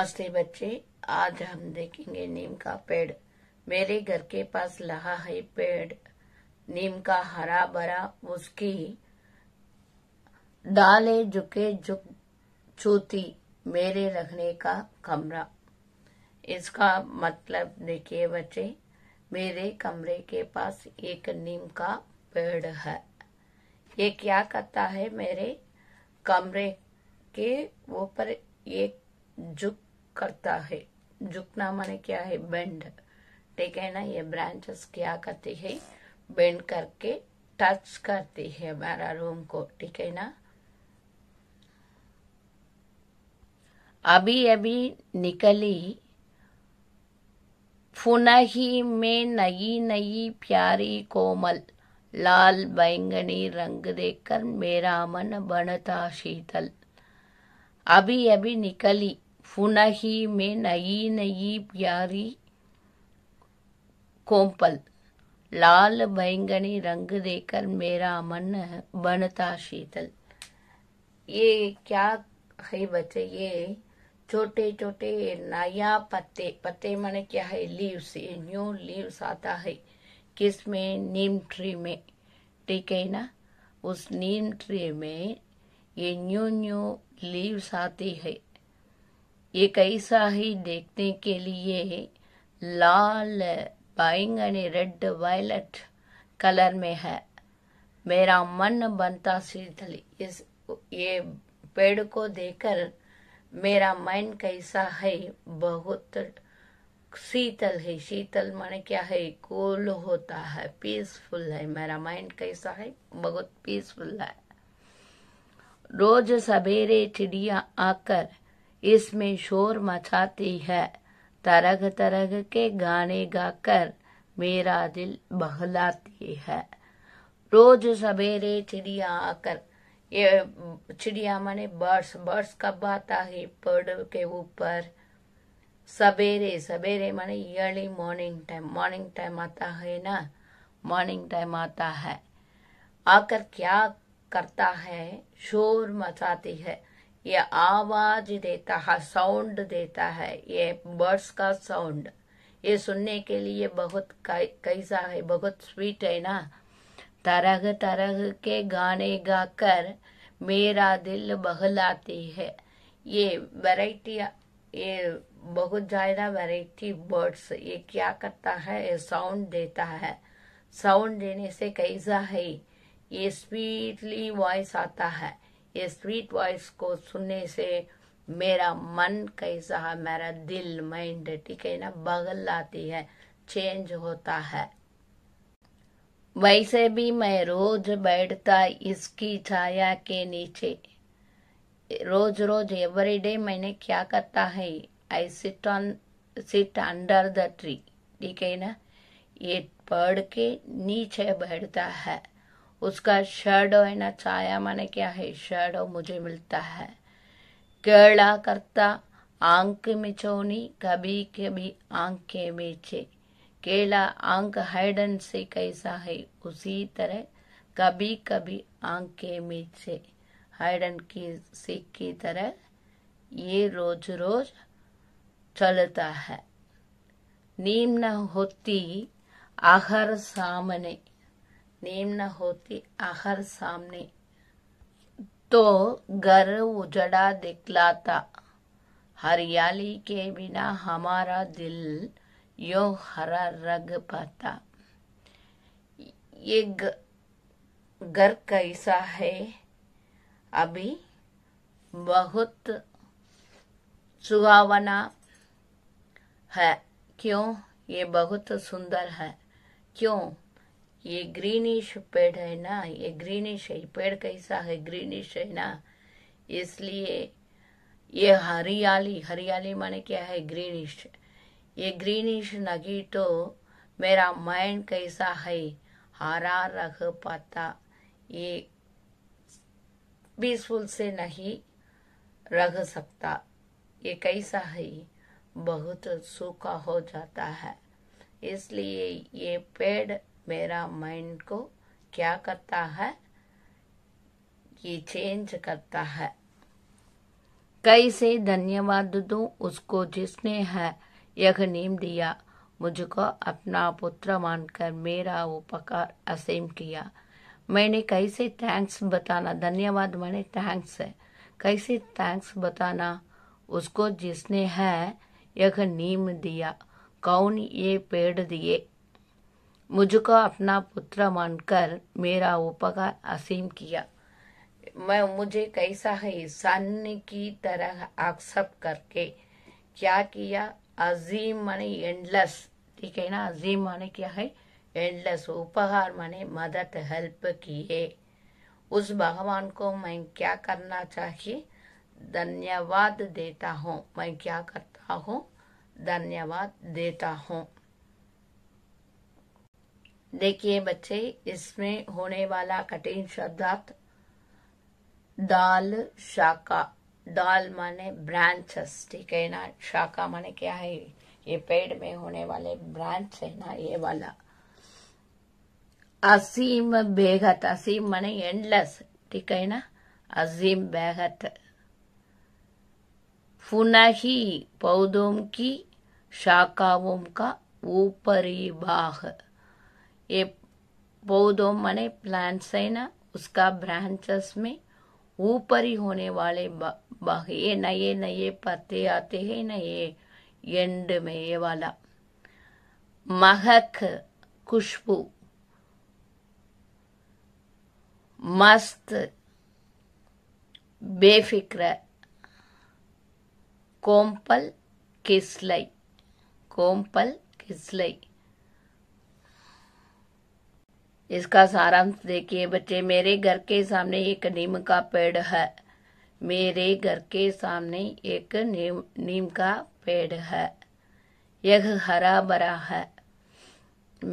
नमस्ते बच्चे आज हम देखेंगे नीम का पेड़ मेरे घर के पास लहा है पेड़ नीम का हरा भरा उसकी डाले झुके झुक छूती मेरे रखने का कमरा इसका मतलब देखिए बच्चे मेरे कमरे के पास एक नीम का पेड़ है ये क्या करता है मेरे कमरे के ऊपर एक झुक करता है झुकना माने क्या है बेंड ठीक है ना ये ब्रांचेस क्या करते है बेंड करके टच करती है हमारा रूम को ठीक है ना अभी अभी निकली फुनही में नई नई प्यारी कोमल लाल बैंगनी रंग देखकर मेरा मन बनता शीतल अभी अभी निकली फुनही में नई नई प्यारी कोम्पल लाल बैंगनी रंग देकर मेरा मन बनता शीतल ये क्या है बच्चे ये छोटे छोटे नया पत्ते पत्ते माने क्या है लीव्स न्यू लीव्स आता है किस में नीम ट्री में ठीक है ना उस नीम ट्री में ये न्यू न्यू लीव्स आती है ये कैसा ही देखने के लिए लाल बैंगनी रेड वायलट कलर में है मेरा मन बनता शीतल इस ये पेड़ को देखकर मेरा मन कैसा है बहुत शीतल है शीतल माने क्या है कूल होता है पीसफुल है मेरा माइंड कैसा है बहुत पीसफुल है रोज सवेरे चिड़िया आकर इसमें शोर मचाती है तरह तरह के गाने गाकर मेरा दिल बहलाती है रोज सवेरे चिड़िया आकर ये चिड़िया माने बर्ड्स बर्ड्स कब आता है पेड़ के ऊपर सवेरे सवेरे माने early morning time morning time आता है ना मॉर्निंग टाइम आता है आकर क्या करता है शोर मचाती है ये आवाज देता है साउंड देता है ये बर्ड्स का साउंड ये सुनने के लिए बहुत कैसा है बहुत स्वीट है ना तरह तरह के गाने गाकर मेरा दिल बहलाती है ये वैरायटी ये बहुत ज़्यादा वैरायटी बर्ड्स ये क्या करता है ये साउंड देता है साउंड देने से कैसा है ये स्वीटली वॉइस आता है ये स्वीट वॉइस को सुनने से मेरा मन कैसा है मेरा दिल माइंड ठीक है ना बगल आती है चेंज होता है वैसे भी मैं रोज बैठता इसकी छाया के नीचे रोज रोज एवरी डे मैंने क्या करता है I sit on sit under the tree ठीक है ना ये पढ़ के नीचे बैठता है उसका शैडो है ना छाया माने क्या है शैडो मुझे मिलता है केला करता आंख मिचोनी कभी कभी आंखें मीचे केला आंख हाइडन से कैसा है उसी तरह कभी कभी आंखें मीचे हाइडन की सीख की तरह ये रोज रोज चलता है नीम न होती आखर सामने नेम होती आहर सामने तो घर उजड़ा दिखलाता हरियाली के बिना हमारा दिल यो हरा रग पाता ये घर कैसा है अभी बहुत सुहावना है क्यों ये बहुत सुंदर है क्यों ये ग्रीनिश पेड़ है ना ये ग्रीनिश है पेड़ कैसा है ग्रीनिश है ना इसलिए ये हरियाली हरियाली माने क्या है ग्रीनिश ये ग्रीनिश नगी तो मेरा माइंड कैसा है हरा रख पाता ये पीसफुल से नहीं रह सकता ये कैसा है बहुत सूखा हो जाता है इसलिए ये पेड़ मेरा माइंड को क्या करता है ये चेंज करता है कैसे धन्यवाद दू उसको जिसने है यह नीम दिया मुझको अपना पुत्र मानकर मेरा उपकार असीम किया मैंने कैसे थैंक्स बताना धन्यवाद मैंने थैंक्स है कैसे थैंक्स बताना उसको जिसने है यह नीम दिया कौन ये पेड़ दिए मुझको अपना पुत्र मानकर मेरा उपकार असीम किया मैं मुझे कैसा है सन्न की तरह एक्सेप्ट करके क्या किया अजीम माने एंडलेस ठीक है ना अजीम माने क्या है एंडलेस उपहार माने मदद हेल्प किए उस भगवान को मैं क्या करना चाहिए धन्यवाद देता हूँ मैं क्या करता हूँ धन्यवाद देता हूँ देखिए बच्चे इसमें होने वाला कठिन शब्दार्थ दाल शाखा दाल माने ब्रांचेस ठीक है ना शाखा माने क्या है ये पेड़ में होने वाले ब्रांच है ना ये वाला असीम बेहत असीम माने एंडलेस ठीक है ना अजीम बेहद फुनही पौधों की शाखाओं का ऊपरी भाग ये पौधों माने प्लांट्स है ना उसका ब्रांचेस में ऊपर ही होने वाले ये नए नए पत्ते आते हैं ना ये एंड में ये वाला महक खुशबू मस्त बेफिक्र कोम्पल किसलई कोम्पल किसलई इसका सारांश देखिए बच्चे मेरे घर के सामने एक नीम का पेड़ है मेरे घर के सामने एक नीम नीम का पेड़ है यह हरा भरा है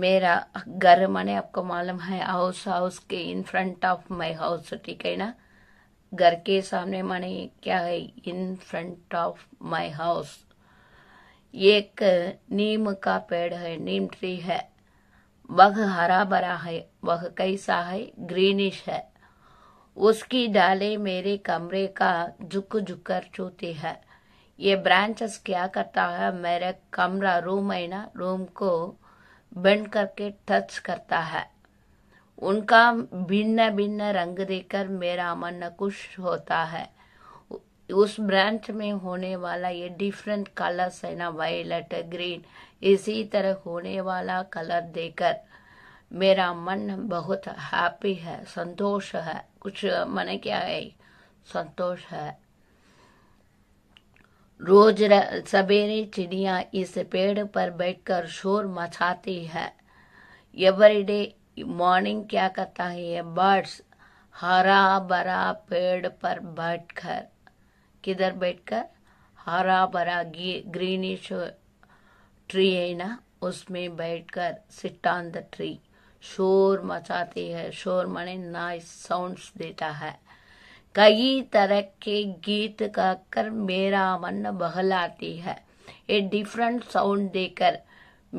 मेरा घर माने आपको मालूम है हाउस हाउस के in front of my house ठीक है ना घर के सामने माने क्या है in front of my house एक नीम का पेड़ है नीम ट्री है वह हरा भरा है वह कैसा है ग्रीनिश है उसकी डाले मेरे कमरे का झुक झुक कर छूती है ये ब्रांचेस क्या करता है मेरा कमरा रूम है ना रूम को बंद करके टच करता है उनका भिन्न भिन्न रंग देकर मेरा मन खुश होता है उस ब्रांच में होने वाला ये डिफरेंट कलर्स है ना वायलट ग्रीन इसी तरह होने वाला कलर देकर मेरा मन बहुत हैप्पी है संतोष है कुछ मन क्या है संतोष है रोज सवेरे चिड़िया इस पेड़ पर बैठकर शोर मचाती है एवरी डे मॉर्निंग क्या करता है ये बर्ड्स हरा भरा पेड़ पर बैठकर किधर बैठकर हरा भरा ग्रीनिश ट्री है ना उसमें बैठकर सिट ऑन द ट्री शोर मचाती है शोर मने नाइस साउंड्स देता है कई तरह के गीत गाकर मेरा मन बहलाती है ये डिफरेंट साउंड देकर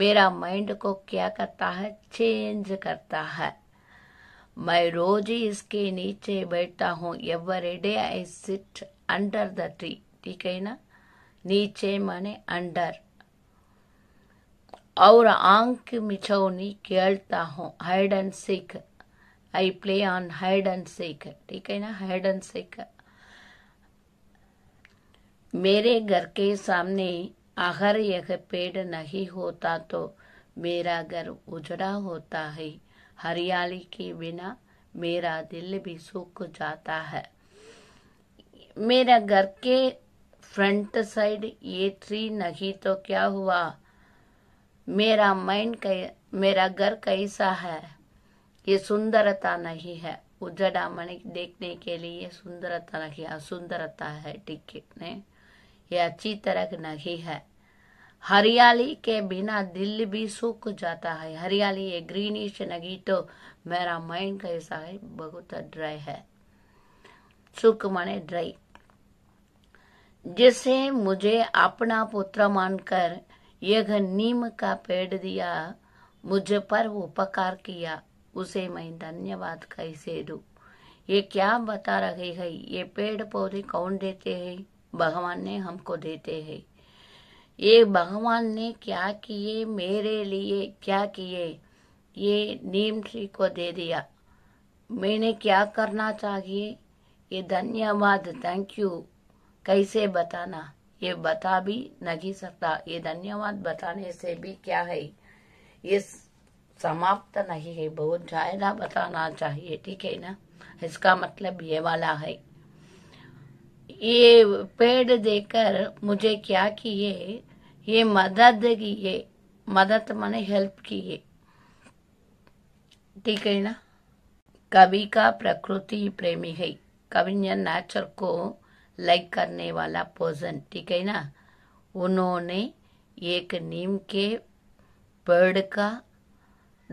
मेरा माइंड को क्या करता है चेंज करता है मैं रोज ही इसके नीचे बैठता हूँ every day I sit under the tree ठीक है ना नीचे माने अंडर और आंख मिचौनी खेलता हूँ hide and seek I play on hide and seek ठीक है ना हाइड एंड सीख मेरे घर के सामने अगर यह पेड़ नहीं होता तो मेरा घर उजड़ा होता है हरियाली के बिना मेरा दिल भी सूख जाता है मेरा घर के फ्रंट साइड ये ट्री नहीं तो क्या हुआ मेरा मन मेरा घर कैसा है ये सुंदरता नहीं है उजड़ा मणि देखने के लिए सुंदरता नहीं है सुंदरता है टिकट ने ये अच्छी तरह नहीं है हरियाली के बिना दिल भी सूख जाता है हरियाली ये ग्रीनिश नहीं तो मेरा माइंड कैसा है बहुत ड्राई है सुख माने ड्राई जिसे मुझे अपना पुत्र मानकर यह नीम का पेड़ दिया मुझ पर उपकार किया उसे मैं धन्यवाद कैसे दू ये क्या बता रहे है ये पेड़ पौधे कौन देते है भगवान ने हमको देते है ये भगवान ने क्या किए मेरे लिए क्या किए ये नीम ट्री को दे दिया मैंने क्या करना चाहिए ये धन्यवाद थैंक यू कैसे बताना ये बता भी नहीं सकता ये धन्यवाद बताने से भी क्या है ये समाप्त नहीं है बहुत ज्यादा बताना चाहिए ठीक है ना इसका मतलब ये वाला है ये पेड़ देकर मुझे क्या किए ये मदद किए मदद मैंने हेल्प किए ठीक है ना कवि का प्रकृति प्रेमी है कवि ने नेचर को लाइक करने वाला पर्सन ठीक है ना उन्होंने एक नीम के पेड़ का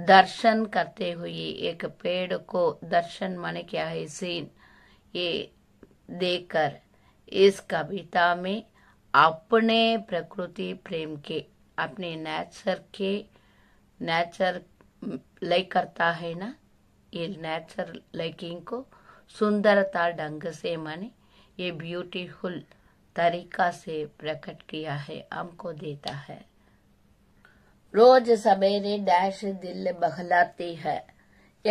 दर्शन करते हुए एक पेड़ को दर्शन माने क्या है सीन ये देकर इस कविता में अपने प्रकृति प्रेम के अपने नेचर के नेचर लाइक करता है ना ये नेचर लाइकिंग को सुंदरता ढंग से माने ये ब्यूटीफुल तरीका से प्रकट किया है हमको देता है रोज सवेरे डैश दिल बहलाती है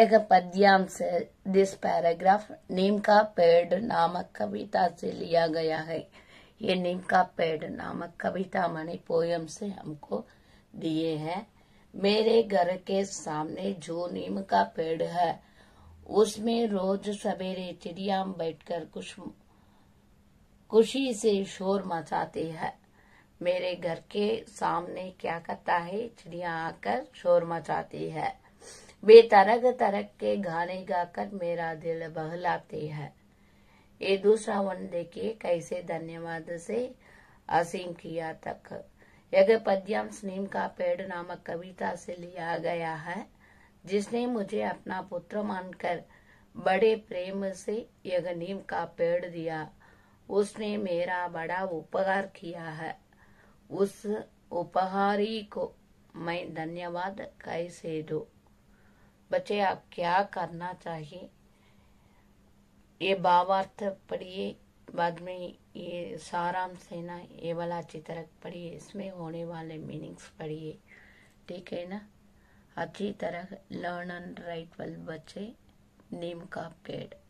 एक पद्यांश दिस पैराग्राफ नीम का पेड़ नामक कविता से लिया गया है ये नीम का पेड़ नामक कविता मणि पोयम से हमको दिए हैं मेरे घर के सामने जो नीम का पेड़ है उसमें रोज सवेरे चिड़िया बैठकर कुछ खुशी से शोर मचाती है मेरे घर के सामने क्या करता है चिड़िया आकर शोर मचाती है वे तरग तरग के गाने गाकर मेरा दिल बहलाती है ये दूसरा वन देखिए कैसे धन्यवाद से असीम किया तक यह पद्यम स्नेम का पेड़ नामक कविता से लिया गया है जिसने मुझे अपना पुत्र मानकर बड़े प्रेम से यह नीम का पेड़ दिया उसने मेरा बड़ा उपहार किया है उस उपहारी को मैं धन्यवाद कैसे दो बच्चे आप क्या करना चाहिए ये भावार्थ पढ़िए बाद में ये साराम से ना ये वाला चित्रक पढ़िए इसमें होने वाले मीनिंग्स पढ़िए ठीक है ना अच्छी तरह लर्न एंड राइट वेल बच्चे नीम का पेड़